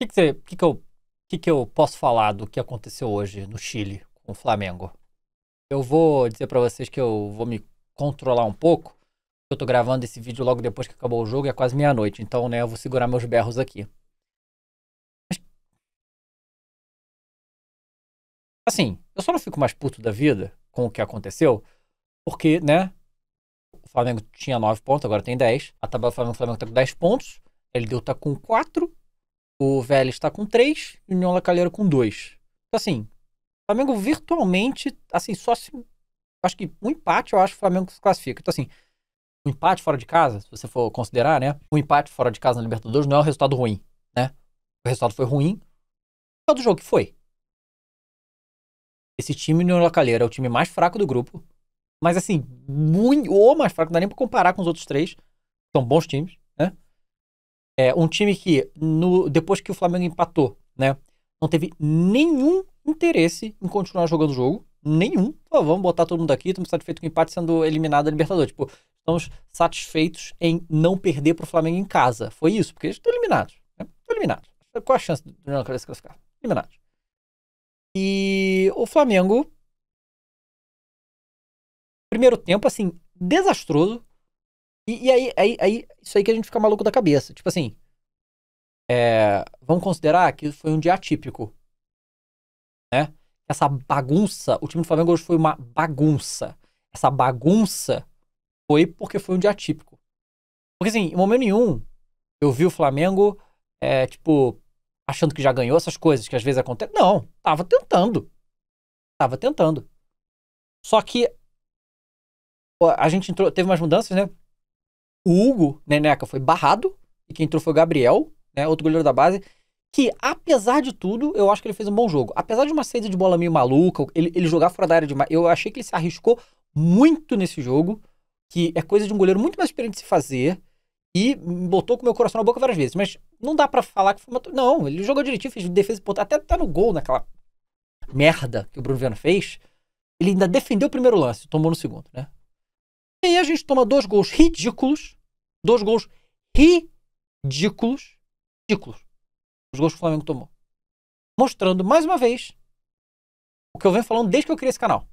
O que, que, que, eu, que, que eu posso falar do que aconteceu hoje no Chile com o Flamengo? Eu vou dizer para vocês que eu vou me controlar um pouco. Eu tô gravando esse vídeo logo depois que acabou o jogo e é quase meia-noite, então né, eu vou segurar meus berros aqui. Assim, eu só não fico mais puto da vida com o que aconteceu, porque, né, o Flamengo tinha 9 pontos, agora tem 10. A tabela do Flamengo, Flamengo tá com 10 pontos, ele deu tá com 4, o Vélez está com 3 e o União com dois com então, 2. Assim, o Flamengo virtualmente, assim, só se. Acho que um empate, eu acho que o Flamengo se classifica. Então, assim, um empate fora de casa, se você for considerar, né? Um empate fora de casa na Libertadores não é um resultado ruim, né? O resultado foi ruim. do jogo que foi. Esse time União é o time mais fraco do grupo. Mas, assim, muito, ou mais fraco, não dá nem pra comparar com os outros três. São bons times. É, um time que, no, depois que o Flamengo empatou, né, não teve nenhum interesse em continuar jogando o jogo. Nenhum. Pô, vamos botar todo mundo aqui, estamos satisfeitos com o empate sendo eliminado da Libertadores. Tipo, estamos satisfeitos em não perder para o Flamengo em casa. Foi isso, porque eles estão eliminados. Né? Estão eliminados. Qual a chance do Leonardo se classificar? Eliminados. E o Flamengo. Primeiro tempo, assim, desastroso. E, e aí, aí, aí, isso aí que a gente fica maluco da cabeça. Tipo assim, é, vamos considerar que foi um dia atípico, né? Essa bagunça, o time do Flamengo hoje foi uma bagunça. Essa bagunça foi porque foi um dia atípico. Porque assim, em momento nenhum, eu vi o Flamengo, é, tipo, achando que já ganhou essas coisas que às vezes acontecem. Não, tava tentando. Tava tentando. Só que a gente entrou, teve umas mudanças, né? O Hugo Neneca né, foi barrado, e quem entrou foi o Gabriel, né, outro goleiro da base, que apesar de tudo, eu acho que ele fez um bom jogo. Apesar de uma saída de bola meio maluca, ele, ele jogar fora da área demais, eu achei que ele se arriscou muito nesse jogo, que é coisa de um goleiro muito mais experiente de se fazer, e botou com o meu coração na boca várias vezes. Mas não dá para falar que foi uma... Não, ele jogou direitinho, fez defesa, até tá no gol naquela merda que o Bruno Viana fez, ele ainda defendeu o primeiro lance, tomou no segundo, né? E aí a gente toma dois gols ridículos Dois gols ridículos, ridículos. Os gols que o Flamengo tomou. Mostrando mais uma vez o que eu venho falando desde que eu criei esse canal.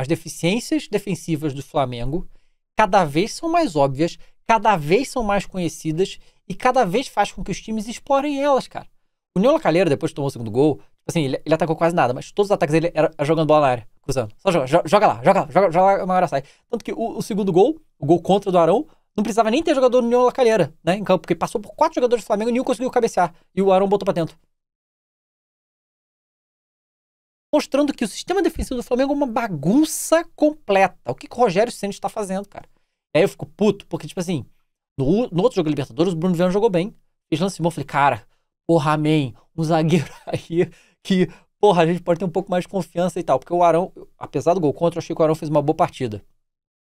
As deficiências defensivas do Flamengo cada vez são mais óbvias, cada vez são mais conhecidas e cada vez faz com que os times explorem elas, cara. O Niola depois que tomou o segundo gol, tipo assim, ele, ele, atacou quase nada, mas todos os ataques dele era jogando bola na área, cruzando. Só joga, joga, joga lá, joga lá, joga, joga lá, uma hora sai. Tanto que o, o, segundo gol, o gol contra do Arão, não precisava nem ter jogador nenhum calheira, né, em campo, porque passou por quatro jogadores do Flamengo e Nil conseguiu cabecear. E o Arão botou pra dentro. Mostrando que o sistema defensivo do Flamengo é uma bagunça completa. O que, que o Rogério Santos está fazendo, cara? E aí eu fico puto, porque, tipo assim, no, no outro jogo da Libertadores, o Bruno Viana jogou bem. Fez lance eu falei, cara, porra, amém, um zagueiro aí que, porra, a gente pode ter um pouco mais de confiança e tal. Porque o Arão, apesar do gol contra, eu achei que o Arão fez uma boa partida.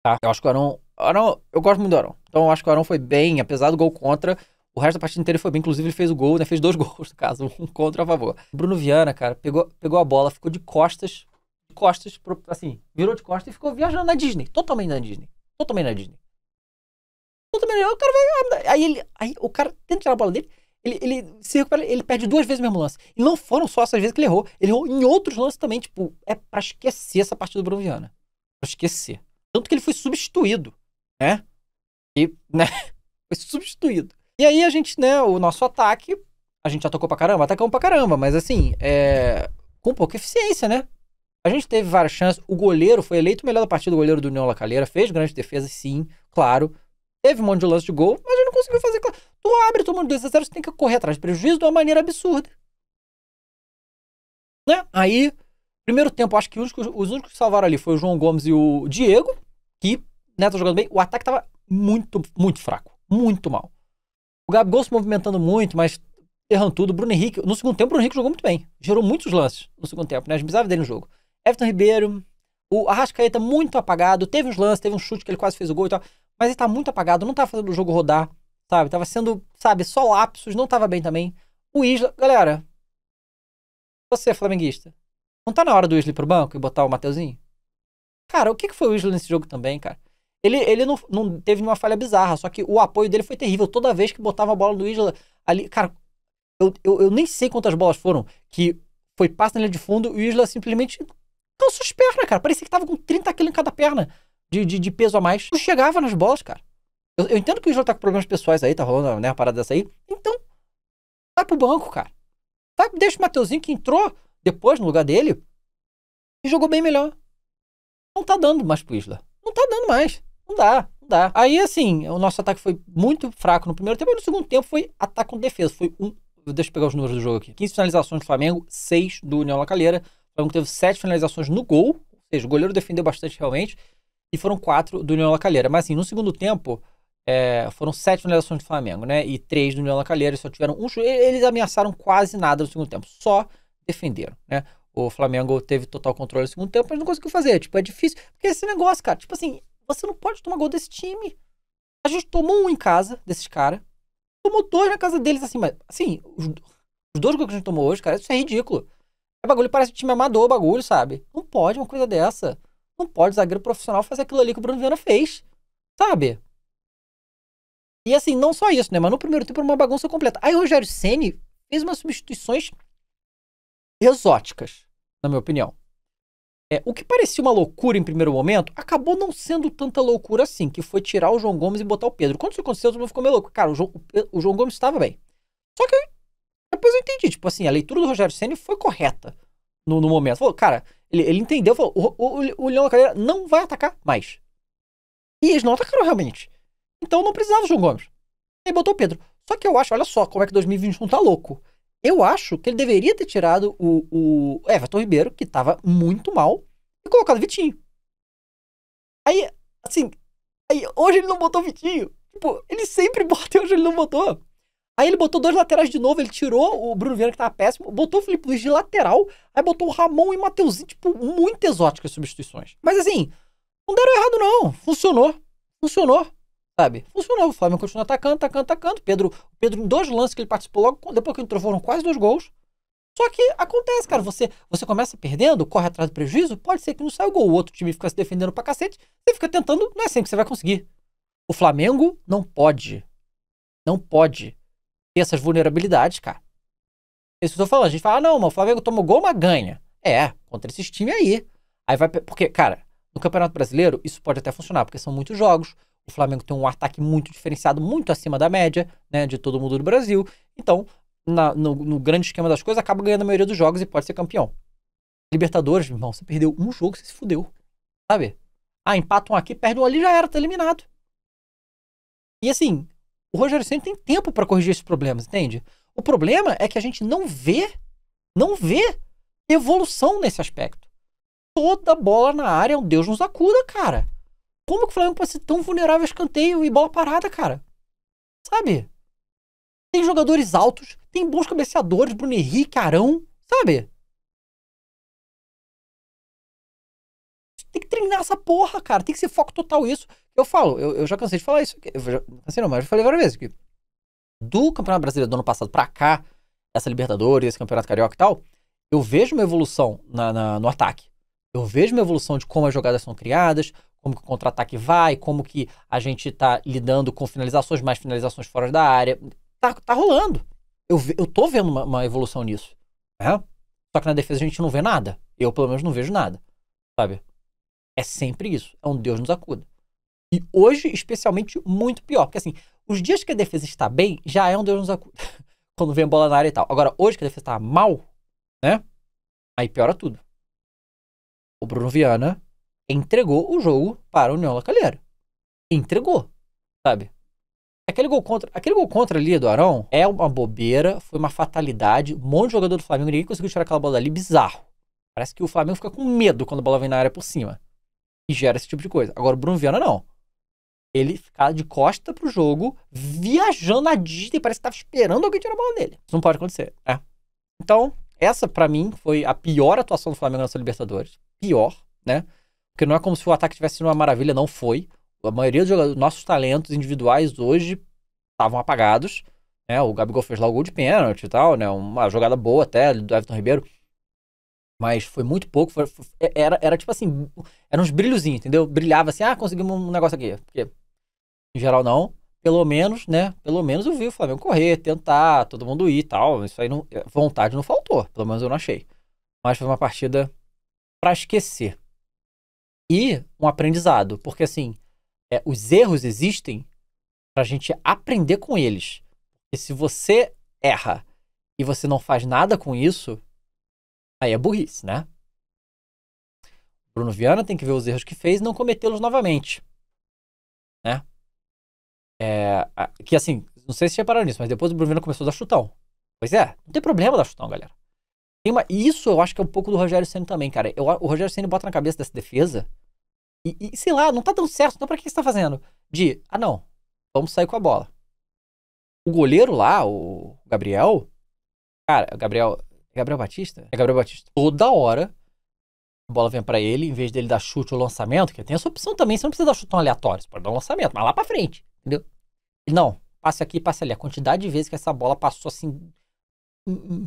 Tá? Eu acho que o Arão Arão, eu gosto muito do Arão. Então eu acho que o Arão foi bem, apesar do gol contra. O resto da partida inteira foi bem, inclusive ele fez o gol, né? Fez dois gols, no caso, um contra a favor. Bruno Viana, cara, pegou, pegou a bola, ficou de costas, de costas, pro, assim, virou de costas e ficou viajando na Disney, totalmente na Disney, totalmente na Disney. Totalmente, o cara vai, ah, aí ele, aí o cara tenta tirar a bola dele, ele, ele se recupera, ele perde duas vezes o mesmo lance. E não foram só essas vezes que ele errou, ele errou em outros lances também, tipo, é para esquecer essa partida do Bruno Viana. Pra esquecer. Tanto que ele foi substituído né? E, né? Foi substituído. E aí a gente, né, o nosso ataque, a gente atacou pra caramba, atacamos pra caramba, mas assim, é, com pouca eficiência, né? A gente teve várias chances, o goleiro foi eleito o melhor da partida, o goleiro do União Lacalheira, fez grande defesa, sim, claro. Teve um monte de lance de gol, mas a gente não conseguiu fazer. Tu abre, toma 2 a 0 você tem que correr atrás de prejuízo de uma maneira absurda. Né? Aí, primeiro tempo, acho que os únicos, os únicos que salvaram ali foi o João Gomes e o Diego, que Neto jogando bem, o ataque tava muito, muito fraco. Muito mal. O Gabigol se movimentando muito, mas errando tudo. Bruno Henrique, no segundo tempo, o Bruno Henrique jogou muito bem. Gerou muitos lances no segundo tempo, né? As bizarras dele no jogo. Everton Ribeiro, o Arrascaeta muito apagado. Teve uns lances, teve um chute que ele quase fez o gol e tal. Mas ele tá muito apagado, não tava tá fazendo o jogo rodar, sabe? Tava sendo, sabe, só lapsos, não tava bem também. O Isla, galera, você flamenguista, não tá na hora do Isla ir pro banco e botar o Mateuzinho? Cara, o que, que foi o Isla nesse jogo também, cara? Ele, ele não, não teve nenhuma falha bizarra, só que o apoio dele foi terrível. Toda vez que botava a bola do Isla ali. Cara, eu, eu, eu nem sei quantas bolas foram que foi passa na linha de fundo e o Isla simplesmente calçou as pernas, cara. Parecia que tava com 30 quilos em cada perna de, de, de, peso a mais. Não chegava nas bolas, cara. Eu, eu entendo que o Isla tá com problemas pessoais aí, tá rolando né, uma parada dessa aí. Então, vai pro banco, cara. Vai, tá, deixa o Mateuzinho que entrou depois no lugar dele e jogou bem melhor. Não tá dando mais pro Isla. Não tá dando mais. Não dá, não dá. Aí, assim, o nosso ataque foi muito fraco no primeiro tempo, e no segundo tempo foi ataque com defesa. Foi um. Deixa eu pegar os números do jogo aqui. 15 finalizações do Flamengo, 6 do União Lacalheira. O Flamengo teve 7 finalizações no gol, ou seja, o goleiro defendeu bastante realmente, e foram 4 do União Lacalheira. Mas, assim, no segundo tempo, é, foram sete finalizações do Flamengo, né? E três do União Lacalheira. só tiveram um chute. Eles ameaçaram quase nada no segundo tempo, só defenderam, né? O Flamengo teve total controle no segundo tempo, mas não conseguiu fazer. Tipo, é difícil. Porque esse negócio, cara, tipo assim, você não pode tomar gol desse time. A gente tomou um em casa desses caras. Tomou dois na casa deles, assim, mas assim, os, os dois gols que a gente tomou hoje, cara, isso é ridículo. É bagulho, parece o time amador, bagulho, sabe? Não pode uma coisa dessa. Não pode zagueiro profissional fazer aquilo ali que o Bruno Viana fez. Sabe? E assim, não só isso, né? Mas no primeiro tempo era uma bagunça completa. Aí o Rogério Ceni fez umas substituições exóticas, na minha opinião. É, o que parecia uma loucura em primeiro momento, acabou não sendo tanta loucura assim, que foi tirar o João Gomes e botar o Pedro. Quando isso aconteceu, todo mundo ficou meio louco. Cara, o João, o João Gomes estava bem. Só que depois eu entendi, tipo assim, a leitura do Rogério Senna foi correta no, no momento. Falou, cara, ele, ele entendeu, falou, o, o, o Leão da Cadeira não vai atacar mais. E eles não atacaram realmente. Então não precisava o João Gomes. Aí botou o Pedro. Só que eu acho, olha só como é que 2021 tá louco eu acho que ele deveria ter tirado o, o Everton Ribeiro, que tava muito mal, e colocado o Vitinho. Aí, assim, aí hoje ele não botou o Vitinho. Tipo, ele sempre bota e hoje ele não botou. Aí ele botou dois laterais de novo, ele tirou o Bruno Vieira, que tava péssimo, botou o Felipe Luiz de lateral, aí botou o Ramon e o Mateuzinho, tipo, muito exóticas substituições. Mas assim, não deram errado não, funcionou. Funcionou. Sabe? Funcionou. O Flamengo continua atacando, atacando, atacando. Pedro, Pedro, em dois lances que ele participou logo, depois que entrou, foram quase dois gols. Só que acontece, cara. Você, você começa perdendo, corre atrás do prejuízo, pode ser que não saia o gol. O outro time fica se defendendo pra cacete, você fica tentando, não é sempre assim que você vai conseguir. O Flamengo não pode. Não pode ter essas vulnerabilidades, cara. É isso que eu tô falando. A gente fala, ah, não, mas o Flamengo tomou gol, mas ganha. É, contra esses times aí. Aí vai. Porque, cara, no Campeonato Brasileiro, isso pode até funcionar, porque são muitos jogos. O Flamengo tem um ataque muito diferenciado, muito acima da média, né, de todo mundo do Brasil. Então, na, no, no, grande esquema das coisas, acaba ganhando a maioria dos jogos e pode ser campeão. Libertadores, irmão, você perdeu um jogo, você se fudeu. Sabe? Ah, um aqui, perde um ali, já era, tá eliminado. E assim, o Rogério Senna tem tempo para corrigir esses problemas, entende? O problema é que a gente não vê, não vê evolução nesse aspecto. Toda bola na área, é um Deus nos acuda, cara. Como que o Flamengo pode ser tão vulnerável a escanteio e bola parada, cara? Sabe? Tem jogadores altos, tem bons cabeceadores, Bruno Henrique, Arão, sabe? Tem que treinar essa porra, cara. Tem que ser foco total isso. Eu falo, eu, eu já cansei de falar isso. Aqui. Eu já, cansei não, mas eu falei várias vezes que do Campeonato Brasileiro do ano passado pra cá, essa Libertadores, esse Campeonato Carioca e tal, eu vejo uma evolução na, na, no ataque. Eu vejo uma evolução de como as jogadas são criadas, como que o contra-ataque vai, como que a gente está lidando com finalizações, mais finalizações fora da área. Tá, tá rolando. Eu, eu tô vendo uma, uma evolução nisso. É? Só que na defesa a gente não vê nada. Eu, pelo menos, não vejo nada. Sabe? É sempre isso. É um Deus nos acuda. E hoje, especialmente, muito pior. Porque assim, os dias que a defesa está bem, já é um Deus nos acuda. Quando vem bola na área e tal. Agora, hoje que a defesa está mal, né? Aí piora tudo. O Bruno Viana entregou o jogo para a União La Entregou, sabe? Aquele gol contra, aquele gol contra ali do Arão é uma bobeira, foi uma fatalidade. Um monte de jogador do Flamengo, ninguém conseguiu tirar aquela bola dali, bizarro. Parece que o Flamengo fica com medo quando a bola vem na área por cima. E gera esse tipo de coisa. Agora o Bruno Viana não. Ele ficar de costa pro jogo, viajando a Disney, parece que tava esperando alguém tirar a bola dele. Isso não pode acontecer, né? Então, essa para mim foi a pior atuação do Flamengo nessa Libertadores. Pior, né? Porque não é como se o ataque tivesse sido uma maravilha, não foi. A maioria dos nossos talentos individuais hoje estavam apagados. Né? O Gabigol fez lá o gol de pênalti e tal, né? Uma jogada boa até do Everton Ribeiro. Mas foi muito pouco. Foi, foi, é, era, era tipo assim, eram uns brilhozinhos, entendeu? Brilhava assim, ah, conseguimos um negócio aqui. Porque, em geral, não. Pelo menos, né? Pelo menos eu vi o Flamengo correr, tentar, todo mundo ir e tal. Isso aí não. É, vontade não faltou. Pelo menos eu não achei. Mas foi uma partida para esquecer e um aprendizado. Porque, assim, é, os erros existem para a gente aprender com eles. E se você erra e você não faz nada com isso, aí é burrice, né? Bruno Viana tem que ver os erros que fez e não cometê-los novamente. Né? É, que assim, não sei se repararam nisso, mas depois o Bruno Viana começou a dar chutão. Pois é, não tem problema dar chutão, galera. Uma, e isso eu acho que é um pouco do Rogério Senna também, cara. Eu, o Rogério Senna bota na cabeça dessa defesa e, e, sei lá, não tá dando certo, então pra que você tá fazendo? De, ah não, vamos sair com a bola. O goleiro lá, o Gabriel, cara, é o Gabriel, é Gabriel Batista? É Gabriel Batista. Toda hora a bola vem para ele, em vez dele dar chute ou lançamento, que tem essa opção também, você não precisa dar chute tão aleatório, você pode dar um lançamento, mas lá pra frente, entendeu? E não, passa aqui, passa ali. A quantidade de vezes que essa bola passou assim hum, hum,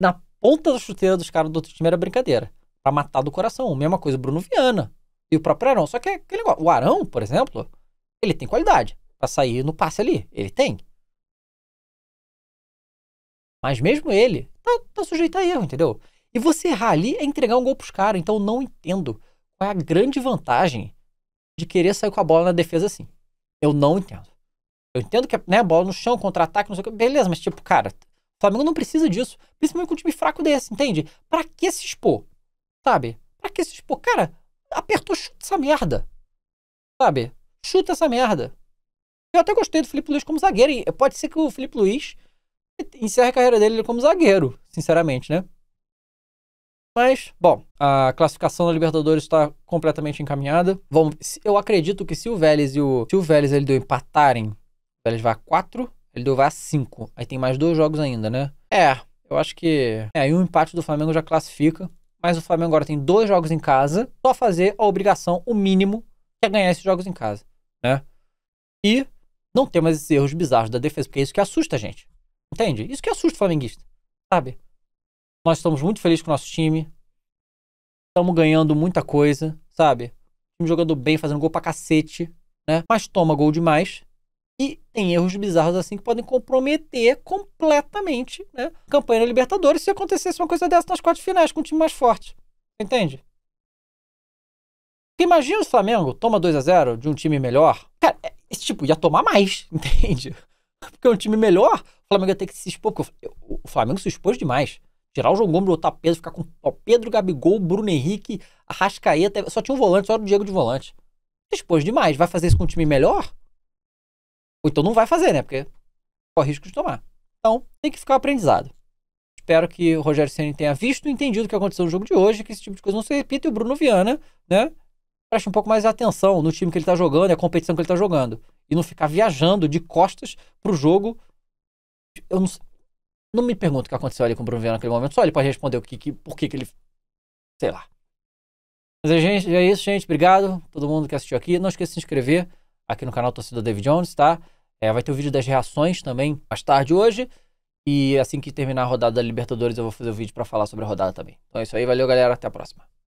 na ponta da chuteira dos caras do outro time era brincadeira. Pra matar do coração. Mesma coisa Bruno Viana e o próprio Arão. Só que é aquele negócio, o Arão, por exemplo, ele tem qualidade pra sair no passe ali. Ele tem. Mas mesmo ele, tá, tá sujeito a erro, entendeu? E você errar ali é entregar um gol pros caras. Então eu não entendo qual é a grande vantagem de querer sair com a bola na defesa assim. Eu não entendo. Eu entendo que é né, bola no chão, contra-ataque, não sei o que. Beleza, mas tipo, cara, o Flamengo não precisa disso. Principalmente com um time fraco desse, entende? Pra que se expor? Sabe? Pra que se expor? Cara, apertou, chuta essa merda. Sabe? Chuta essa merda. Eu até gostei do Felipe Luiz como zagueiro. E pode ser que o Felipe Luiz encerre a carreira dele como zagueiro, sinceramente, né? Mas, bom, a classificação da Libertadores está completamente encaminhada. Vamos, eu acredito que se o Vélez e o. Se o Vélez ele deu empatarem, o Vélez vai a 4 ele deu a 5. Aí tem mais dois jogos ainda, né? É, eu acho que. É, e um empate do Flamengo já classifica. Mas o Flamengo agora tem dois jogos em casa. Só fazer a obrigação, o mínimo, que é ganhar esses jogos em casa, né? E não ter mais esses erros bizarros da defesa, porque é isso que assusta a gente. Entende? Isso que assusta o flamenguista, sabe? Nós estamos muito felizes com o nosso time. Estamos ganhando muita coisa, sabe? time jogando bem, fazendo gol pra cacete, né? Mas toma gol demais e tem erros bizarros assim que podem comprometer completamente né, a campanha da Libertadores se acontecesse uma coisa dessa nas quartas finais com um time mais forte. Entende? Porque imagina o Flamengo toma 2 a 0 de um time melhor. Cara, é, esse tipo ia tomar mais, entende? Porque um time melhor, o Flamengo ia ter que se expor. o Flamengo se expôs demais. Tirar o João Gomes, botar Pedro, ficar com Pedro, Gabigol, Bruno Henrique, Arrascaeta. Só tinha um volante, só era o Diego de volante. Se expôs demais. Vai fazer isso com um time melhor? Ou então não vai fazer, né? Porque corre risco de tomar. Então, tem que ficar aprendizado. Espero que o Rogério Senna tenha visto e entendido o que aconteceu no jogo de hoje, que esse tipo de coisa não se repita e o Bruno Viana, né? Preste um pouco mais de atenção no time que ele está jogando e a competição que ele está jogando. E não ficar viajando de costas pro jogo. Eu não, não me pergunto o que aconteceu ali com o Bruno Viana naquele momento, só ele pode responder o que, que por que, que ele. Sei lá. Mas é, gente, é isso, gente. Obrigado todo mundo que assistiu aqui. Não esqueça de se inscrever aqui no canal Torcida David Jones, tá? É, vai ter o vídeo das reações também mais tarde hoje. E assim que terminar a rodada da Libertadores, eu vou fazer o vídeo para falar sobre a rodada também. Então é isso aí, valeu galera, até a próxima.